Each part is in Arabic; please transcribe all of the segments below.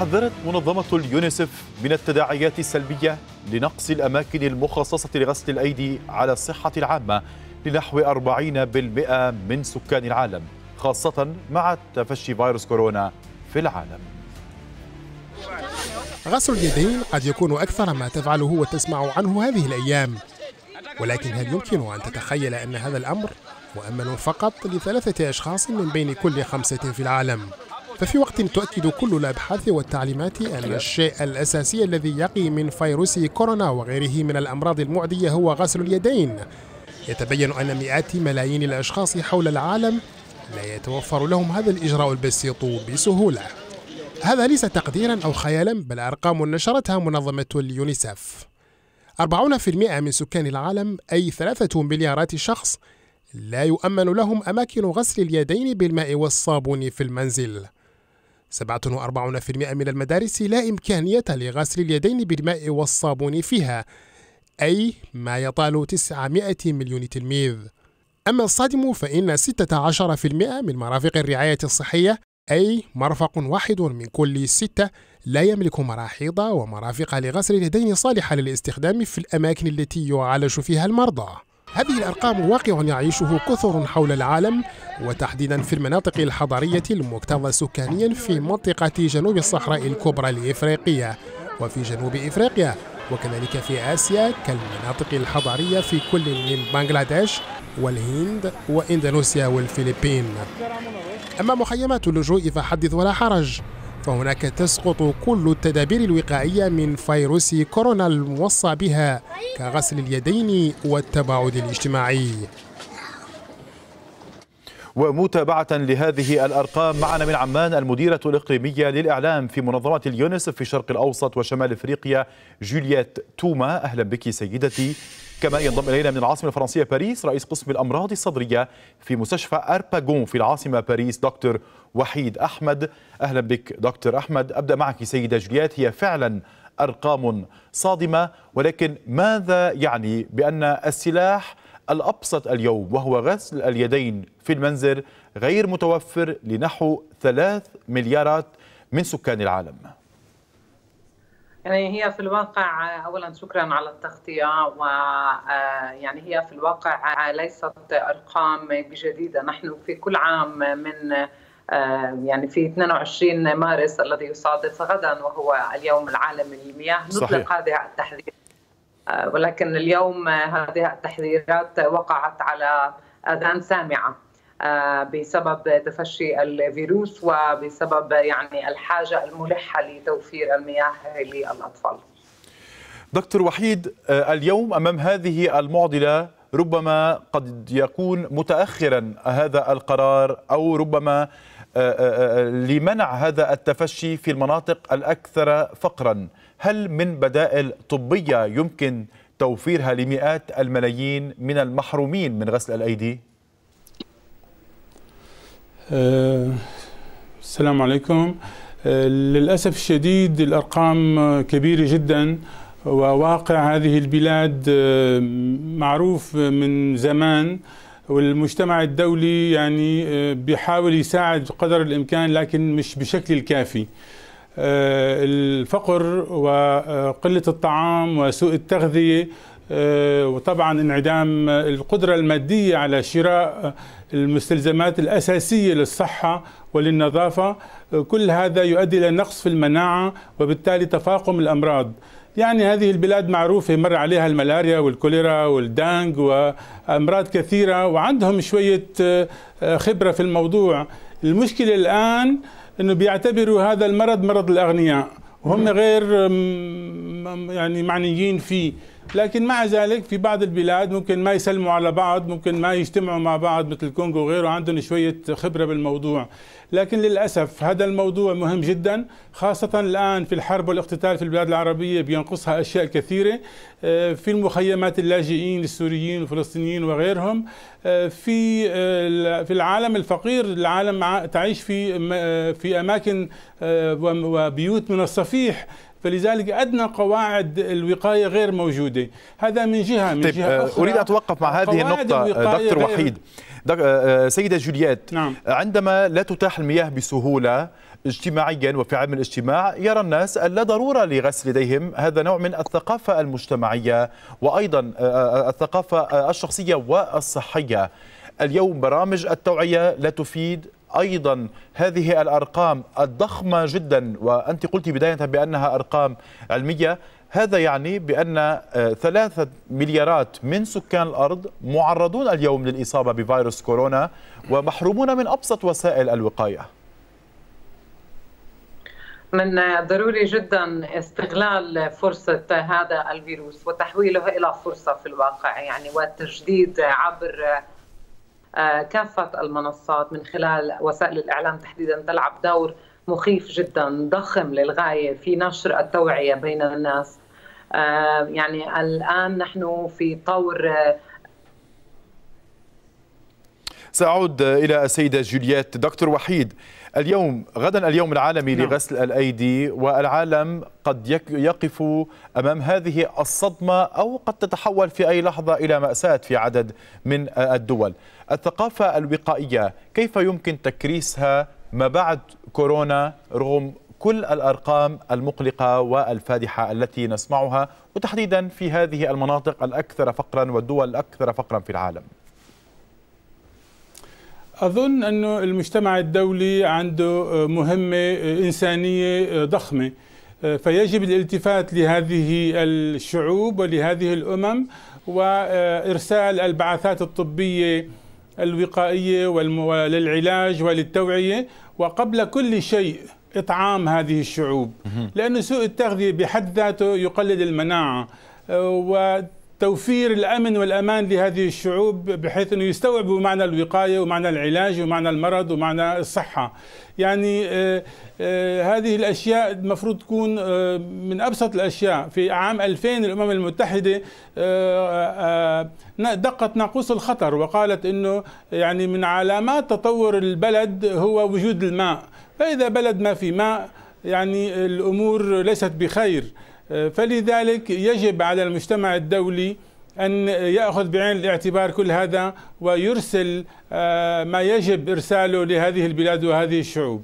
حذرت منظمة اليونيسف من التداعيات السلبية لنقص الأماكن المخصصة لغسل الأيدي على الصحة العامة لنحو 40% من سكان العالم خاصة مع تفشي فيروس كورونا في العالم غسل اليدين قد يكون أكثر ما تفعله وتسمع عنه هذه الأيام ولكن هل يمكن أن تتخيل أن هذا الأمر مؤمن فقط لثلاثة أشخاص من بين كل خمسة في العالم؟ ففي وقت تؤكد كل الأبحاث والتعليمات أن الشيء الأساسي الذي يقي من فيروس كورونا وغيره من الأمراض المعدية هو غسل اليدين يتبين أن مئات ملايين الأشخاص حول العالم لا يتوفر لهم هذا الإجراء البسيط بسهولة هذا ليس تقديرا أو خيالا بل أرقام نشرتها منظمة اليونيسف 40% من سكان العالم أي 3 مليارات شخص لا يؤمن لهم أماكن غسل اليدين بالماء والصابون في المنزل 47% من المدارس لا إمكانية لغسل اليدين بالماء والصابون فيها أي ما يطال 900 مليون تلميذ أما الصادم فإن 16% من مرافق الرعاية الصحية أي مرفق واحد من كل ستة لا يملك مراحيض ومرافق لغسل اليدين صالحة للاستخدام في الأماكن التي يعالج فيها المرضى هذه الأرقام واقع يعيشه كثر حول العالم وتحديدا في المناطق الحضرية المكتظة سكانيا في منطقة جنوب الصحراء الكبرى الإفريقية وفي جنوب إفريقيا وكذلك في آسيا كالمناطق الحضرية في كل من بنغلاديش والهند وإندونيسيا والفلبين أما مخيمات اللجوء فحدث ولا حرج فهناك تسقط كل التدابير الوقائية من فيروس كورونا الموصى بها كغسل اليدين والتباعد الاجتماعي ومتابعة لهذه الأرقام معنا من عمان المديرة الإقليمية للإعلام في منظمة اليونسف في الشرق الأوسط وشمال إفريقيا جولييت توما أهلا بك سيدتي كما ينضم إلينا من العاصمة الفرنسية باريس رئيس قسم الأمراض الصدرية في مستشفى أرباغون في العاصمة باريس دكتور وحيد أحمد أهلا بك دكتور أحمد أبدأ معك سيدة جولييت هي فعلا أرقام صادمة ولكن ماذا يعني بأن السلاح الأبسط اليوم وهو غسل اليدين في المنزل غير متوفر لنحو ثلاث مليارات من سكان العالم يعني هي في الواقع اولا شكرا على التغطيه و آه، يعني هي في الواقع آه، ليست ارقام جديده نحن في كل عام من آه، يعني في 22 مارس الذي يصادف غدا وهو اليوم العالمي للمياه نطلق هذه التحذير آه، ولكن اليوم هذه التحذيرات وقعت على اذان سامعه آه، بسبب تفشي الفيروس وبسبب يعني الحاجه الملحه لتوفير المياه للاطفال. دكتور وحيد آه، اليوم امام هذه المعضله ربما قد يكون متاخرا هذا القرار او ربما لمنع هذا التفشي في المناطق الاكثر فقرا. هل من بدائل طبية يمكن توفيرها لمئات الملايين من المحرومين من غسل الأيدي؟ أه السلام عليكم أه للأسف الشديد الأرقام كبيرة جدا وواقع هذه البلاد أه، معروف من زمان والمجتمع الدولي يعني أه، بيحاول يساعد قدر الامكان لكن مش بشكل الكافي آه، الفقر وقلة الطعام وسوء التغذية آه، وطبعا انعدام القدرة المادية على شراء المستلزمات الأساسية للصحة وللنظافة كل هذا يؤدي إلى نقص في المناعة وبالتالي تفاقم الأمراض يعني هذه البلاد معروفة مر عليها الملاريا والكوليرا والدانج وأمراض كثيرة وعندهم شوية آه، خبرة في الموضوع المشكلة الآن انه بيعتبروا هذا المرض مرض الاغنياء وهم غير يعني معنيين فيه لكن مع ذلك في بعض البلاد ممكن ما يسلموا على بعض ممكن ما يجتمعوا مع بعض مثل الكونغو وغيره عندهم شوية خبرة بالموضوع لكن للأسف هذا الموضوع مهم جدا خاصة الآن في الحرب والاقتتال في البلاد العربية بينقصها أشياء كثيرة آه، في المخيمات اللاجئين السوريين والفلسطينيين وغيرهم في آه، في العالم الفقير العالم تعيش في آه، في اماكن آه، وبيوت من الصفيح فلذلك ادنى قواعد الوقايه غير موجوده هذا من جهه من طيب جهه أخرى اريد اتوقف مع هذه النقطه دكتور وحيد سيده جولييت نعم. عندما لا تتاح المياه بسهوله اجتماعيا وفي علم الاجتماع يرى الناس أن لا ضرورة لغسل يديهم هذا نوع من الثقافة المجتمعية وأيضا آه، آه، آه، الثقافة الشخصية والصحية اليوم برامج التوعية لا تفيد ايضا هذه الارقام الضخمه جدا وانت قلت بدايه بانها ارقام علميه هذا يعني بان ثلاثة مليارات من سكان الارض معرضون اليوم للاصابه بفيروس كورونا ومحرومون من ابسط وسائل الوقايه من ضروري جدا استغلال فرصة هذا الفيروس وتحويله إلى فرصة في الواقع يعني والتجديد عبر آه، كافة المنصات من خلال وسائل الإعلام تحديدا تلعب دور مخيف جدا ضخم للغاية في نشر التوعية بين الناس آه، يعني الآن نحن في طور آه، سأعود إلى السيدة جوليات دكتور وحيد اليوم غدا اليوم العالمي نعم. لغسل الأيدي والعالم قد يقف أمام هذه الصدمة أو قد تتحول في أي لحظة إلى مأساة في عدد من الدول الثقافة الوقائية كيف يمكن تكريسها ما بعد كورونا رغم كل الأرقام المقلقة والفادحة التي نسمعها وتحديدا في هذه المناطق الأكثر فقرا والدول الأكثر فقرا في العالم أظن أنه المجتمع الدولي عنده آه، مهمة آه، إنسانية آه، ضخمة فيجب الالتفات لهذه الشعوب ولهذه الأمم وإرسال البعثات الطبية الوقائية وللعلاج وللتوعية وقبل كل شيء إطعام هذه الشعوب لأن سوء التغذية بحد ذاته يقلل المناعة توفير الامن والامان لهذه الشعوب بحيث انه يستوعبوا معنى الوقايه ومعنى العلاج ومعنى المرض ومعنى الصحه. يعني آه، آه، هذه الاشياء المفروض تكون آه، من ابسط الاشياء، في عام 2000 الامم المتحده دقت ناقوس الخطر وقالت انه يعني من علامات تطور البلد هو وجود الماء، فاذا بلد ما في ماء يعني الامور ليست بخير. فلذلك يجب على المجتمع الدولي أن يأخذ بعين الاعتبار كل هذا ويرسل آه، ما يجب إرساله لهذه البلاد وهذه الشعوب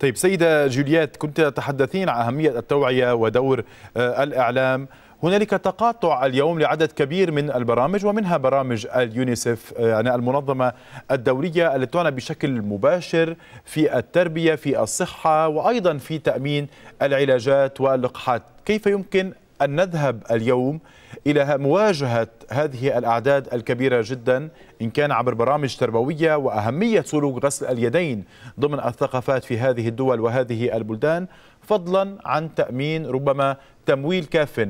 طيب سيدة جوليات كنت تحدثين عن أهمية التوعية ودور آه، الإعلام هنالك تقاطع اليوم لعدد كبير من البرامج ومنها برامج اليونيسف آه، يعني المنظمة الدولية التي تعنى بشكل مباشر في التربية في الصحة وأيضا في تأمين العلاجات واللقاحات كيف يمكن أن نذهب اليوم إلى مواجهة هذه الأعداد الكبيرة جدا إن كان عبر برامج تربوية وأهمية سلوك غسل اليدين ضمن الثقافات في هذه الدول وهذه البلدان فضلا عن تأمين ربما تمويل كاف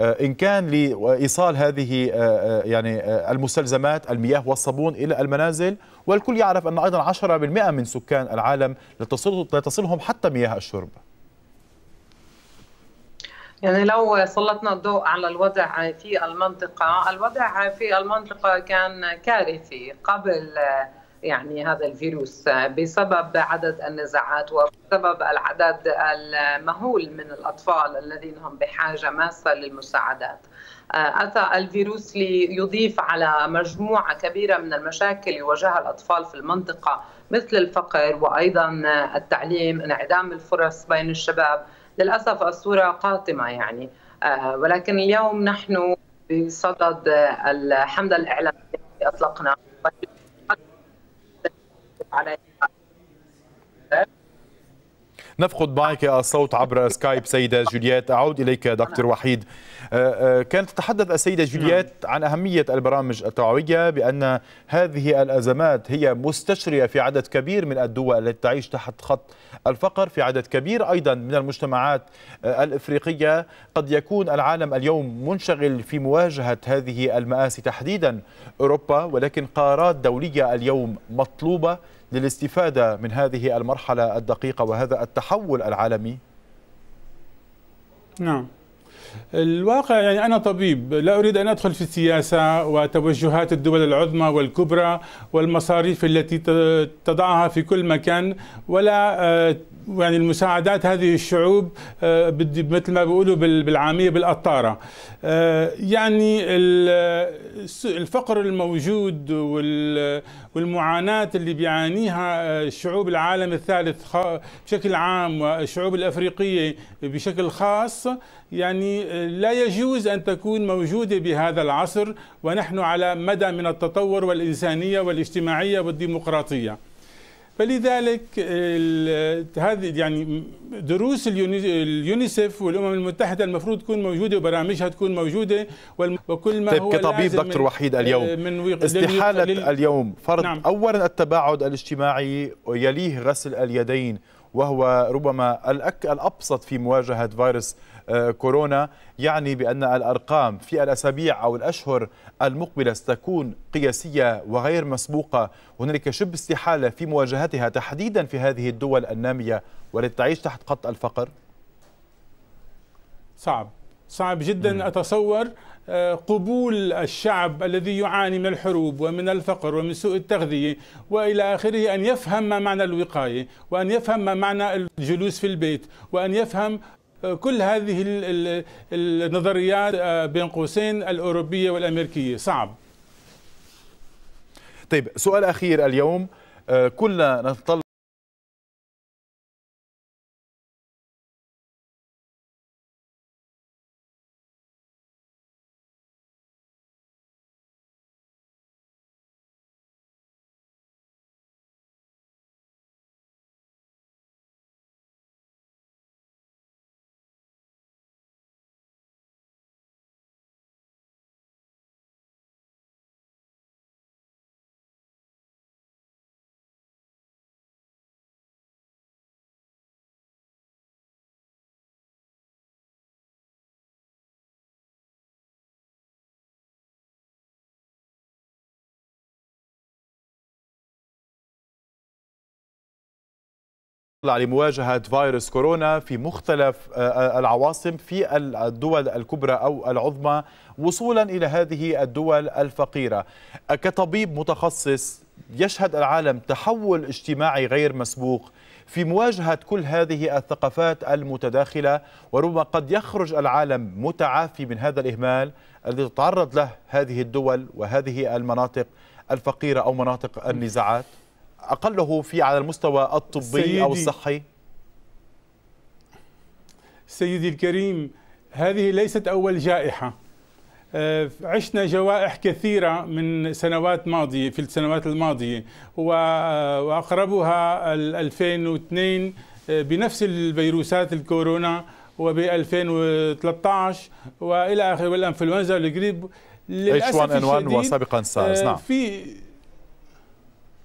آه، إن كان لإيصال هذه آه، آه، يعني المستلزمات المياه والصابون إلى المنازل والكل يعرف أن أيضا 10% من سكان العالم لا تصلهم حتى مياه الشرب يعني لو سلطنا الضوء على الوضع في المنطقة الوضع في المنطقة كان كارثي قبل يعني هذا الفيروس بسبب عدد النزاعات وبسبب العدد المهول من الأطفال الذين هم بحاجة ماسة للمساعدات آه، أتى الفيروس ليضيف على مجموعة كبيرة من المشاكل يواجهها الأطفال في المنطقة مثل الفقر وأيضا التعليم انعدام الفرص بين الشباب للأسف الصورة قاتمة يعني آه، ولكن اليوم نحن بصدد الحملة الإعلامية اطلقناها أطلقنا نفقد معك الصوت عبر سكايب سيدة جوليات أعود إليك دكتور وحيد آه، آه، كانت تتحدث السيدة نعم. جوليات عن أهمية البرامج التوعوية بأن هذه الأزمات هي مستشرية في عدد كبير من الدول التي تعيش تحت خط الفقر في عدد كبير أيضا من المجتمعات آه، الإفريقية قد يكون العالم اليوم منشغل في مواجهة هذه المآسي تحديدا أوروبا ولكن قرارات دولية اليوم مطلوبة للاستفادة من هذه المرحلة الدقيقة وهذا التحول العالمي؟ نعم الواقع يعني أنا طبيب لا أريد أن أدخل في السياسة وتوجهات الدول العظمى والكبرى والمصاريف التي تضعها في كل مكان ولا آه، يعني المساعدات هذه الشعوب آه، بدي مثل ما بيقولوا بالعامية بالقطارة آه، يعني الفقر الموجود والمعاناة اللي بيعانيها شعوب العالم الثالث بشكل عام والشعوب الأفريقية بشكل خاص يعني لا يجوز أن تكون موجودة بهذا العصر ونحن على مدى من التطور والإنسانية والاجتماعية والديمقراطية فلذلك هذه يعني دروس اليونيسف والامم المتحده المفروض تكون موجوده وبرامجها تكون موجوده وكل ما طيب هو كطبيب دكتور وحيد آه، اليوم من ويق... استحاله لل... اليوم فرض نعم. اولا التباعد الاجتماعي يليه غسل اليدين وهو ربما الأك الأبسط في مواجهة فيروس آه، كورونا يعني بأن الأرقام في الأسابيع أو الأشهر المقبلة ستكون قياسية وغير مسبوقة هنالك شبه استحالة في مواجهتها تحديدا في هذه الدول النامية والتي تعيش تحت خط الفقر صعب صعب جدا أتصور قبول الشعب الذي يعاني من الحروب ومن الفقر ومن سوء التغذية وإلى آخره أن يفهم ما معنى الوقاية وأن يفهم ما معنى الجلوس في البيت وأن يفهم آه، كل هذه النظريات آه، بين قوسين الأوروبية والأمريكية صعب طيب سؤال أخير اليوم آه، كلنا نتطلع لمواجهة فيروس كورونا في مختلف آه، آه، العواصم في الدول الكبرى أو العظمى وصولا إلى هذه الدول الفقيرة آه، كطبيب متخصص يشهد العالم تحول اجتماعي غير مسبوق في مواجهة كل هذه الثقافات المتداخلة وربما قد يخرج العالم متعافي من هذا الإهمال الذي تتعرض له هذه الدول وهذه المناطق الفقيرة أو مناطق النزاعات اقله في على المستوى الطبي سيدي او الصحي سيدي الكريم هذه ليست اول جائحه آه، عشنا جوائح كثيرة من سنوات ماضية في السنوات الماضية وأقربها 2002 آه، بنفس الفيروسات الكورونا وب 2013 والى اخره والانفلونزا والجريب للاسف الشديد وسابقا سارس آه، نعم في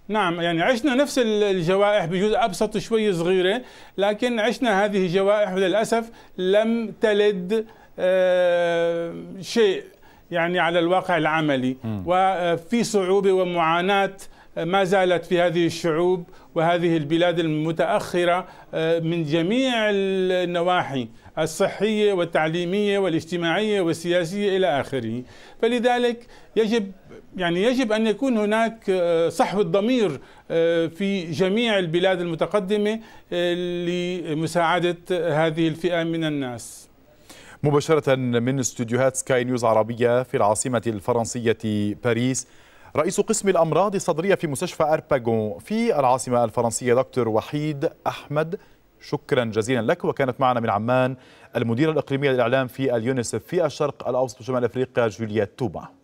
نعم يعني عشنا نفس الجوائح بجوز ابسط شوي صغيره لكن عشنا هذه الجوائح وللاسف لم تلد آه، شيء يعني على الواقع العملي وفي آه، صعوبه ومعاناه ما زالت في هذه الشعوب وهذه البلاد المتأخرة آه، من جميع النواحي الصحية والتعليمية والاجتماعية والسياسية إلى آخره فلذلك يجب يعني يجب أن يكون هناك آه، صحو الضمير آه، في جميع البلاد المتقدمة لمساعدة هذه الفئة من الناس مباشرة من استديوهات سكاي نيوز عربية في العاصمة الفرنسية باريس رئيس قسم الأمراض الصدرية في مستشفى أرباغون في العاصمة الفرنسية دكتور وحيد أحمد شكرا جزيلا لك وكانت معنا من عمان المديرة الإقليمية للإعلام في اليونيسف في الشرق الأوسط وشمال أفريقيا جوليا توبا